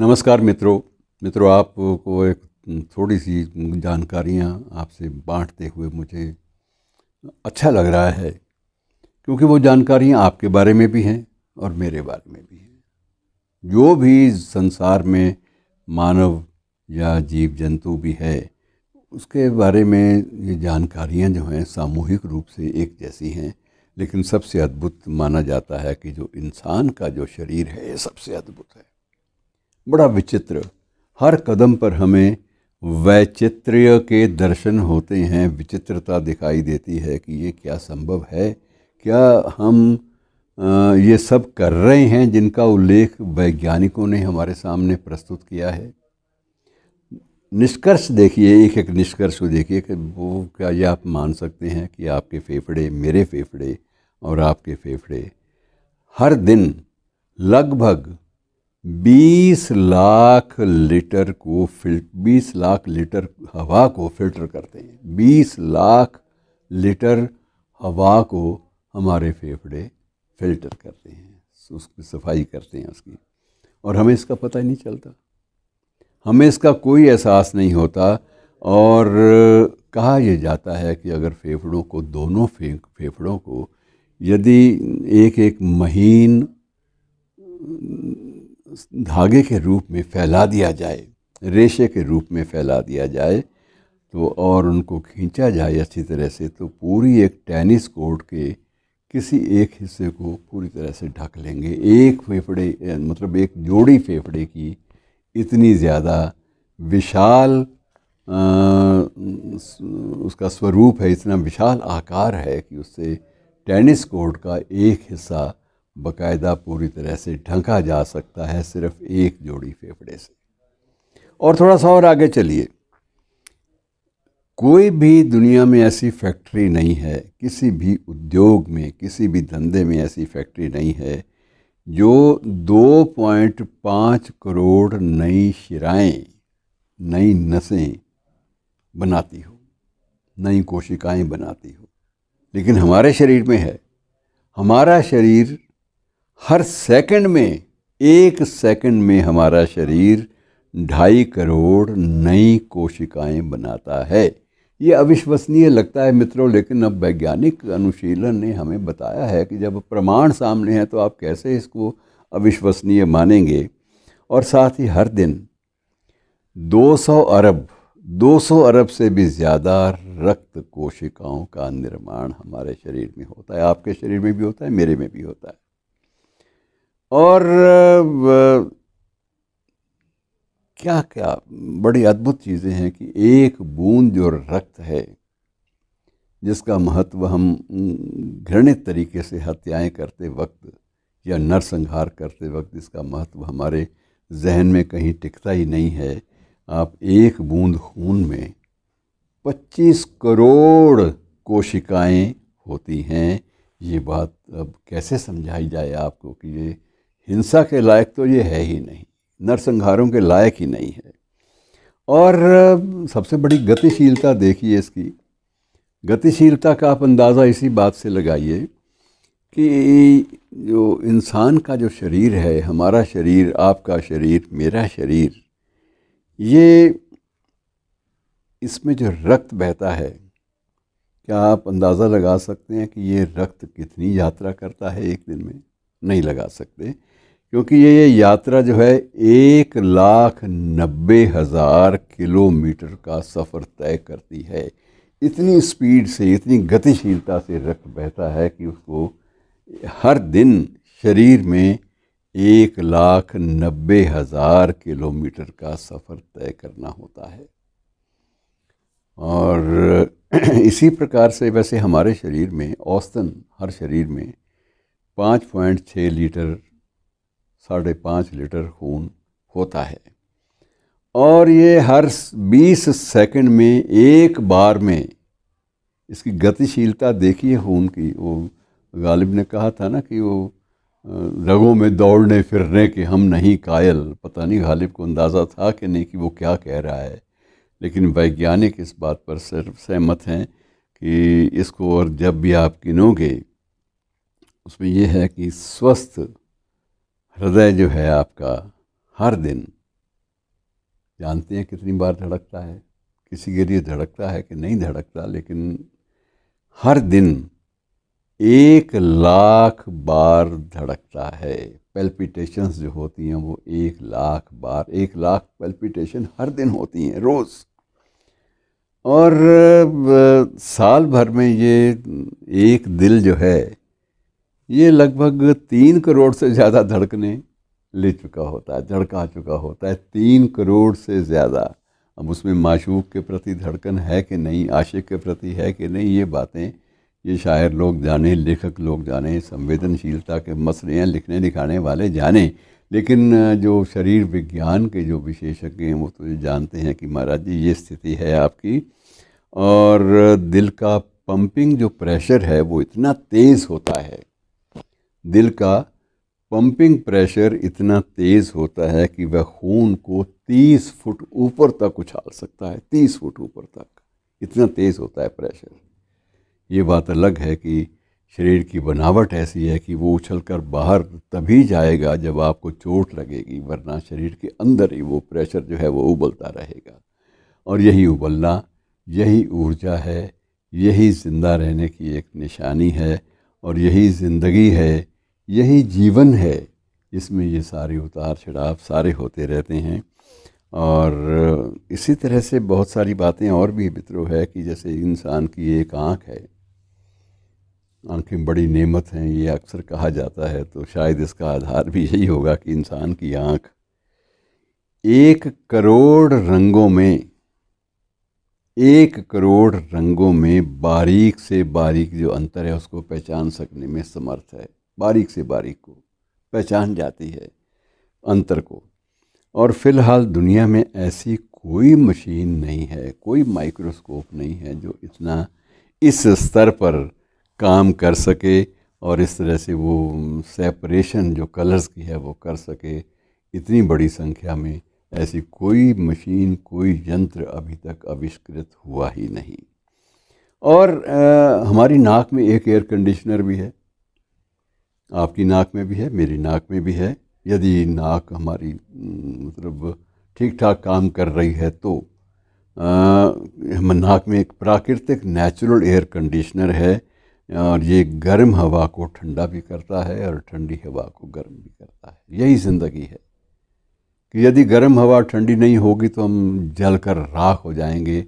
नमस्कार मित्रों मित्रों आपको एक थोड़ी सी जानकारियाँ आपसे बांटते हुए मुझे अच्छा लग रहा है क्योंकि वो जानकारियाँ आपके बारे में भी हैं और मेरे बारे में भी हैं जो भी संसार में मानव या जीव जंतु भी है उसके बारे में ये जानकारियाँ जो हैं सामूहिक रूप से एक जैसी हैं लेकिन सबसे अद्भुत माना जाता है कि जो इंसान का जो शरीर है ये सबसे अद्भुत है बड़ा विचित्र हर कदम पर हमें वैचित्र्य के दर्शन होते हैं विचित्रता दिखाई देती है कि ये क्या संभव है क्या हम ये सब कर रहे हैं जिनका उल्लेख वैज्ञानिकों ने हमारे सामने प्रस्तुत किया है निष्कर्ष देखिए एक एक निष्कर्ष को देखिए कि वो क्या ये आप मान सकते हैं कि आपके फेफड़े मेरे फेफड़े और आपके फेफड़े हर दिन लगभग बीस लाख लीटर को फिल्ट बीस लाख लीटर हवा को फिल्टर करते हैं बीस लाख लीटर हवा को हमारे फेफड़े फिल्टर करते हैं उसकी सफाई करते हैं उसकी और हमें इसका पता ही नहीं चलता हमें इसका कोई एहसास नहीं होता और कहा यह जाता है कि अगर फेफड़ों को दोनों फेफड़ों को यदि एक एक महीन धागे के रूप में फैला दिया जाए रेशे के रूप में फैला दिया जाए तो और उनको खींचा जाए अच्छी तरह से तो पूरी एक टेनिस कोर्ट के किसी एक हिस्से को पूरी तरह से ढक लेंगे एक फेफड़े मतलब एक जोड़ी फेफड़े की इतनी ज़्यादा विशाल आ, उसका स्वरूप है इतना विशाल आकार है कि उससे टेनिस कोर्ट का एक हिस्सा बकायदा पूरी तरह से ढंका जा सकता है सिर्फ एक जोड़ी फेफड़े से और थोड़ा सा और आगे चलिए कोई भी दुनिया में ऐसी फैक्ट्री नहीं है किसी भी उद्योग में किसी भी धंधे में ऐसी फैक्ट्री नहीं है जो 2.5 करोड़ नई शराए नई नसें बनाती हो नई कोशिकाएं बनाती हो लेकिन हमारे शरीर में है हमारा शरीर हर सेकंड में एक सेकंड में हमारा शरीर ढाई करोड़ नई कोशिकाएं बनाता है ये अविश्वसनीय लगता है मित्रों लेकिन अब वैज्ञानिक अनुशीलन ने हमें बताया है कि जब प्रमाण सामने हैं तो आप कैसे इसको अविश्वसनीय मानेंगे और साथ ही हर दिन 200 अरब 200 अरब से भी ज़्यादा रक्त कोशिकाओं का निर्माण हमारे शरीर में होता है आपके शरीर में भी होता है मेरे में भी होता है और क्या क्या बड़ी अद्भुत चीज़ें हैं कि एक बूंद जो रक्त है जिसका महत्व हम घृणित तरीके से हत्याएं करते वक्त या नरसंहार करते वक्त इसका महत्व हमारे जहन में कहीं टिकता ही नहीं है आप एक बूंद खून में 25 करोड़ कोशिकाएं होती हैं ये बात अब कैसे समझाई जाए आपको कि ये हिंसा के लायक तो ये है ही नहीं नरसंहारों के लायक ही नहीं है और सबसे बड़ी गतिशीलता देखिए इसकी गतिशीलता का आप अंदाज़ा इसी बात से लगाइए कि जो इंसान का जो शरीर है हमारा शरीर आपका शरीर मेरा शरीर ये इसमें जो रक्त बहता है क्या आप अंदाज़ा लगा सकते हैं कि ये रक्त कितनी यात्रा करता है एक दिन में नहीं लगा सकते क्योंकि ये ये यात्रा जो है एक लाख नब्बे हज़ार किलोमीटर का सफ़र तय करती है इतनी स्पीड से इतनी गतिशीलता से रक्त बहता है कि उसको हर दिन शरीर में एक लाख नब्बे हज़ार किलोमीटर का सफ़र तय करना होता है और इसी प्रकार से वैसे हमारे शरीर में औसतन हर शरीर में पाँच पॉइंट छः लीटर साढ़े पाँच लीटर खून होता है और ये हर बीस सेकंड में एक बार में इसकी गतिशीलता देखिए खून की वो गालिब ने कहा था ना कि वो रगों में दौड़ने फिरने के हम नहीं कायल पता नहीं गालिब को अंदाज़ा था कि नहीं कि वो क्या कह रहा है लेकिन वैज्ञानिक इस बात पर सिर्फ सहमत हैं कि इसको और जब भी आप गिनोगे उसमें यह है कि स्वस्थ हृदय जो है आपका हर दिन जानते हैं कितनी बार धड़कता है किसी के लिए धड़कता है कि नहीं धड़कता लेकिन हर दिन एक लाख बार धड़कता है पेल्पिटेशंस जो होती हैं वो एक लाख बार एक लाख पेल्पिटेशन हर दिन होती हैं रोज़ और साल भर में ये एक दिल जो है ये लगभग तीन करोड़ से ज़्यादा धड़कने ले चुका होता है धड़का चुका होता है तीन करोड़ से ज़्यादा अब उसमें माशूक के प्रति धड़कन है कि नहीं आशिक के प्रति है कि नहीं ये बातें ये शायर लोग जाने लेखक लोग जाने संवेदनशीलता के मसले हैं लिखने लिखाने वाले जाने लेकिन जो शरीर विज्ञान के जो विशेषज्ञ हैं वो तो ये जानते हैं कि महाराज जी ये स्थिति है आपकी और दिल का पंपिंग जो प्रेशर है वो इतना तेज़ होता है दिल का पंपिंग प्रेशर इतना तेज़ होता है कि वह खून को तीस फुट ऊपर तक उछाल सकता है तीस फुट ऊपर तक इतना तेज़ होता है प्रेशर ये बात अलग है कि शरीर की बनावट ऐसी है कि वो उछल कर बाहर तभी जाएगा जब आपको चोट लगेगी वरना शरीर के अंदर ही वो प्रेशर जो है वो उबलता रहेगा और यही उबलना यही ऊर्जा है यही ज़िंदा रहने की एक निशानी है और यही ज़िंदगी है यही जीवन है इसमें ये सारे उतार चढ़ाव सारे होते रहते हैं और इसी तरह से बहुत सारी बातें और भी मित्रों है कि जैसे इंसान की एक आँख है आँखें बड़ी नेमत हैं ये अक्सर कहा जाता है तो शायद इसका आधार भी यही होगा कि इंसान की आँख एक करोड़ रंगों में एक करोड़ रंगों में बारीक से बारीक जो अंतर है उसको पहचान सकने में समर्थ है बारीक से बारीक को पहचान जाती है अंतर को और फिलहाल दुनिया में ऐसी कोई मशीन नहीं है कोई माइक्रोस्कोप नहीं है जो इतना इस स्तर पर काम कर सके और इस तरह से वो सेपरेशन जो कलर्स की है वो कर सके इतनी बड़ी संख्या में ऐसी कोई मशीन कोई यंत्र अभी तक आविष्कृत हुआ ही नहीं और आ, हमारी नाक में एक एयर कंडीशनर भी है आपकी नाक में भी है मेरी नाक में भी है यदि नाक हमारी मतलब ठीक ठाक काम कर रही है तो हम नाक में एक प्राकृतिक नेचुरल एयर कंडीशनर है और ये गर्म हवा को ठंडा भी करता है और ठंडी हवा को गर्म भी करता है यही ज़िंदगी है कि यदि गर्म हवा ठंडी नहीं होगी तो हम जलकर राख हो जाएंगे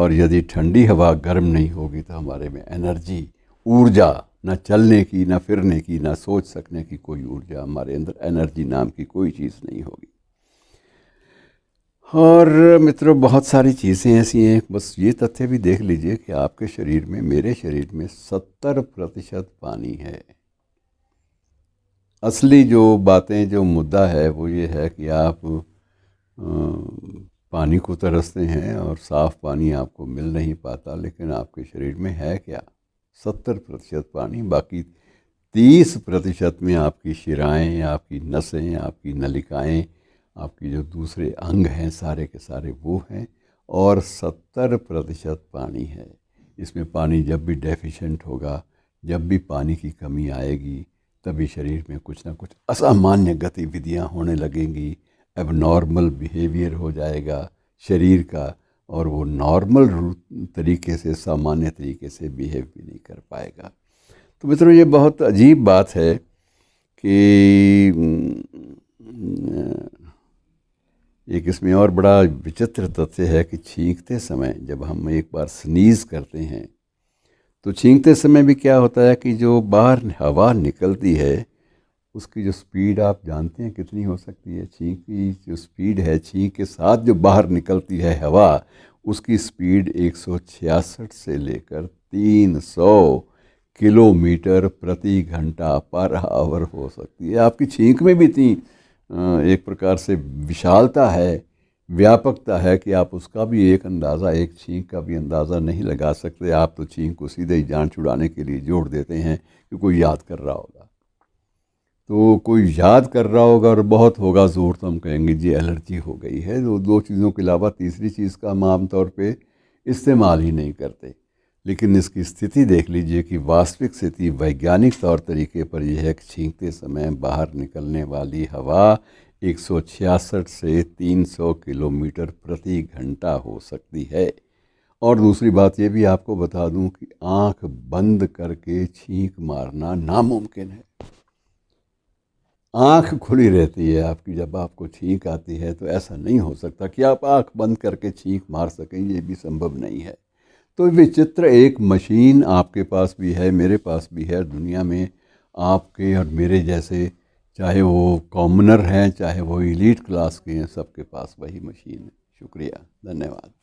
और यदि ठंडी हवा गर्म नहीं होगी तो हमारे में एनर्जी ऊर्जा ना चलने की ना फिरने की ना सोच सकने की कोई ऊर्जा हमारे अंदर एनर्जी नाम की कोई चीज़ नहीं होगी और मित्रों बहुत सारी चीज़ें ऐसी हैं बस ये तथ्य भी देख लीजिए कि आपके शरीर में मेरे शरीर में सत्तर प्रतिशत पानी है असली जो बातें जो मुद्दा है वो ये है कि आप पानी को तरसते हैं और साफ़ पानी आपको मिल नहीं पाता लेकिन आपके शरीर में है क्या सत्तर प्रतिशत पानी बाकी तीस प्रतिशत में आपकी शिराएं आपकी नसें आपकी नलिकाएँ आपकी जो दूसरे अंग हैं सारे के सारे वो हैं और सत्तर प्रतिशत पानी है इसमें पानी जब भी डेफिशेंट होगा जब भी पानी की कमी आएगी तभी शरीर में कुछ ना कुछ असामान्य गतिविधियाँ होने लगेंगी अब नॉर्मल बिहेवियर हो जाएगा शरीर का और वो नॉर्मल तरीके से सामान्य तरीके से बिहेव भी नहीं कर पाएगा तो मित्रों ये बहुत अजीब बात है कि एक इसमें और बड़ा विचित्र तथ्य है कि छींकते समय जब हम एक बार स्नीज़ करते हैं तो छींकते समय भी क्या होता है कि जो बाहर हवा निकलती है उसकी जो स्पीड आप जानते हैं कितनी हो सकती है छींक की जो स्पीड है छींक के साथ जो बाहर निकलती है हवा उसकी स्पीड एक से लेकर 300 किलोमीटर प्रति घंटा पर आवर हो सकती है आपकी छींक में भी इतनी एक प्रकार से विशालता है व्यापकता है कि आप उसका भी एक अंदाज़ा एक छींक का भी अंदाज़ा नहीं लगा सकते आप तो छींक को सीधे ही जान छुड़ाने के लिए जोड़ देते हैं कि कोई याद कर रहा होगा तो कोई याद कर रहा होगा और बहुत होगा ज़ोर तो हम कहेंगे जी एलर्जी हो गई है तो दो चीज़ों के अलावा तीसरी चीज़ का हम आमतौर पर इस्तेमाल ही नहीं करते लेकिन इसकी स्थिति देख लीजिए कि वास्तविक स्थिति वैज्ञानिक तौर तरीके पर यह है कि छींकते समय बाहर निकलने वाली हवा 166 से 300 किलोमीटर प्रति घंटा हो सकती है और दूसरी बात ये भी आपको बता दूं कि आंख बंद करके छींक मारना नामुमकिन है आंख खुली रहती है आपकी जब आपको छींक आती है तो ऐसा नहीं हो सकता कि आप आंख बंद करके छींक मार सकें ये भी संभव नहीं है तो विचित्र एक मशीन आपके पास भी है मेरे पास भी है दुनिया में आपके और मेरे जैसे चाहे वो कॉमनर हैं चाहे वो इलीट क्लास के हैं सबके पास वही मशीन है शुक्रिया धन्यवाद